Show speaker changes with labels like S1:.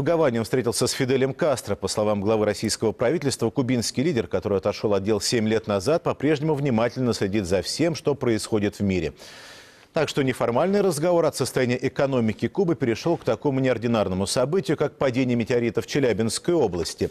S1: В Гаване он встретился с Фиделем Кастро. По словам главы российского правительства, кубинский лидер, который отошел от дел 7 лет назад, по-прежнему внимательно следит за всем, что происходит в мире. Так что неформальный разговор от состояния экономики Кубы перешел к такому неординарному событию, как падение метеорита в Челябинской области.